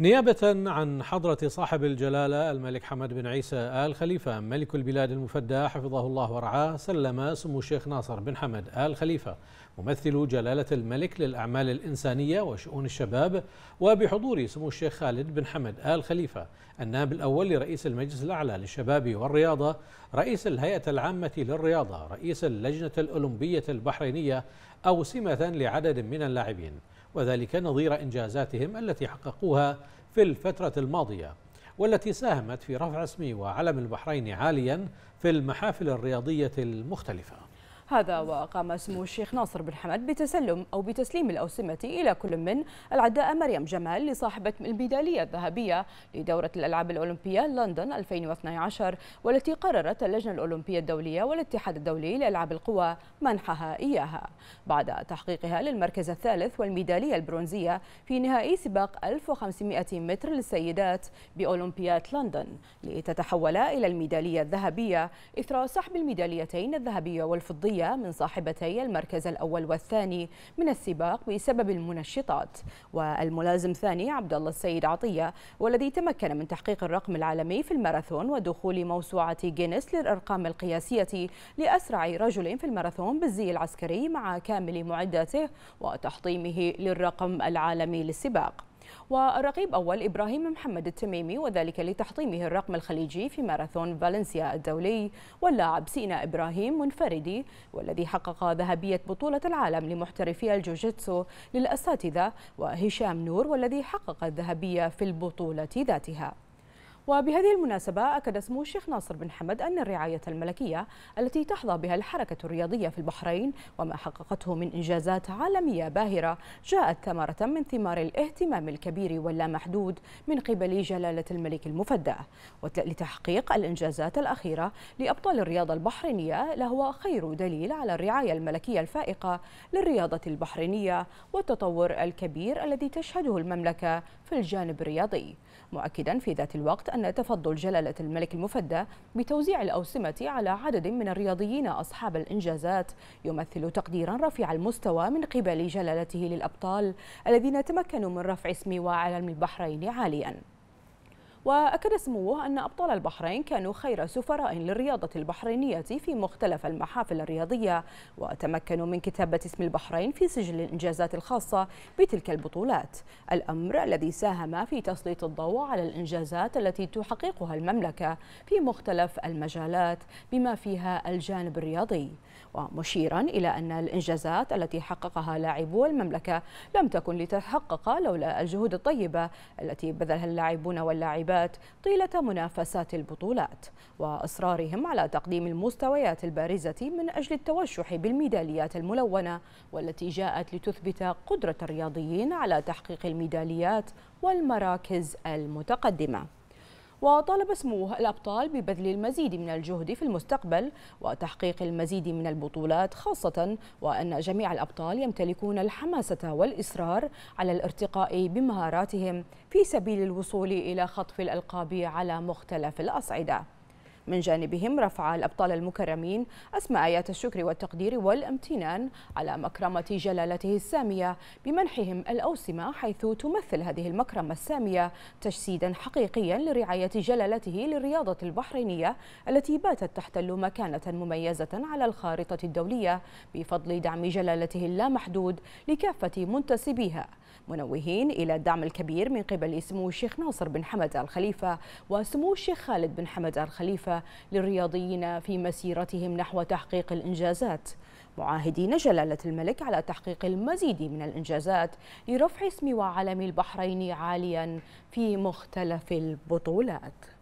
نيابة عن حضرة صاحب الجلالة الملك حمد بن عيسى آل خليفة ملك البلاد المفدى حفظه الله ورعاه سلم سمو الشيخ ناصر بن حمد آل خليفة ممثل جلالة الملك للأعمال الإنسانية وشؤون الشباب وبحضور سمو الشيخ خالد بن حمد آل خليفة النائب الأول لرئيس المجلس الأعلى للشباب والرياضة رئيس الهيئة العامة للرياضة رئيس اللجنة الأولمبية البحرينية أوسمة لعدد من اللاعبين وذلك نظير إنجازاتهم التي حققوها في الفترة الماضية والتي ساهمت في رفع اسم وعلم البحرين عاليا في المحافل الرياضية المختلفة هذا وقام سمو الشيخ ناصر بن حمد بتسلم أو بتسليم الأوسمة إلى كل من العداء مريم جمال لصاحبة الميدالية الذهبية لدورة الألعاب الأولمبية لندن 2012 والتي قررت اللجنة الأولمبية الدولية والاتحاد الدولي لألعاب القوى منحها إياها بعد تحقيقها للمركز الثالث والميدالية البرونزية في نهائي سباق 1500 متر للسيدات بأولمبياد لندن لتتحول إلى الميدالية الذهبية إثر سحب الميداليتين الذهبية والفضية من صاحبتي المركز الأول والثاني من السباق بسبب المنشطات والملازم ثاني عبد الله السيد عطية والذي تمكن من تحقيق الرقم العالمي في الماراثون ودخول موسوعة جينيس للأرقام القياسية لأسرع رجل في الماراثون بالزي العسكري مع كامل معداته وتحطيمه للرقم العالمي للسباق والرقيب أول إبراهيم محمد التميمي وذلك لتحطيمه الرقم الخليجي في ماراثون فالنسيا الدولي واللاعب سينا إبراهيم منفردي والذي حقق ذهبية بطولة العالم لمحترفي الجوجيتسو للأساتذة وهشام نور والذي حقق الذهبية في البطولة ذاتها وبهذه المناسبة أكد سمو الشيخ ناصر بن حمد أن الرعاية الملكية التي تحظى بها الحركة الرياضية في البحرين وما حققته من إنجازات عالمية باهرة جاءت ثمرة من ثمار الاهتمام الكبير واللامحدود من قبل جلالة الملك المفدى لتحقيق الإنجازات الأخيرة لأبطال الرياضة البحرينية لهو خير دليل على الرعاية الملكية الفائقة للرياضة البحرينية والتطور الكبير الذي تشهده المملكة في الجانب الرياضي مؤكدا في ذات الوقت أن أن تفضل جلالة الملك المفدى بتوزيع الأوسمة على عدد من الرياضيين أصحاب الإنجازات يمثل تقديرا رفيع المستوى من قبل جلالته للأبطال الذين تمكنوا من رفع اسم وعلم البحرين عالياً وأكد سموه أن أبطال البحرين كانوا خير سفراء للرياضة البحرينية في مختلف المحافل الرياضية وتمكنوا من كتابة اسم البحرين في سجل الإنجازات الخاصة بتلك البطولات الأمر الذي ساهم في تسليط الضوء على الإنجازات التي تحققها المملكة في مختلف المجالات بما فيها الجانب الرياضي ومشيرا إلى أن الإنجازات التي حققها لاعبو المملكة لم تكن لتحقق لولا الجهود الطيبة التي بذلها اللاعبون واللاعبات الرقابات طيلة منافسات البطولات وإصرارهم على تقديم المستويات البارزة من أجل التوشح بالميداليات الملونة والتي جاءت لتثبت قدرة الرياضيين على تحقيق الميداليات والمراكز المتقدمة وطالب سموه الأبطال ببذل المزيد من الجهد في المستقبل وتحقيق المزيد من البطولات خاصة وأن جميع الأبطال يمتلكون الحماسة والإصرار على الارتقاء بمهاراتهم في سبيل الوصول إلى خطف الألقاب على مختلف الأصعدة من جانبهم رفع الأبطال المكرمين أسماء آيات الشكر والتقدير والامتنان على مكرمة جلالته السامية بمنحهم الأوسمة حيث تمثل هذه المكرمة السامية تجسيدا حقيقيا لرعاية جلالته للرياضة البحرينية التي باتت تحتل مكانة مميزة على الخارطة الدولية بفضل دعم جلالته اللامحدود لكافة منتسبيها منوهين إلى الدعم الكبير من قبل سمو الشيخ ناصر بن حمد الخليفة وسمو الشيخ خالد بن حمد الخليفة المختلفة للرياضيين في مسيرتهم نحو تحقيق الإنجازات معاهدين جلالة الملك على تحقيق المزيد من الإنجازات لرفع اسم وعلم البحرين عاليا في مختلف البطولات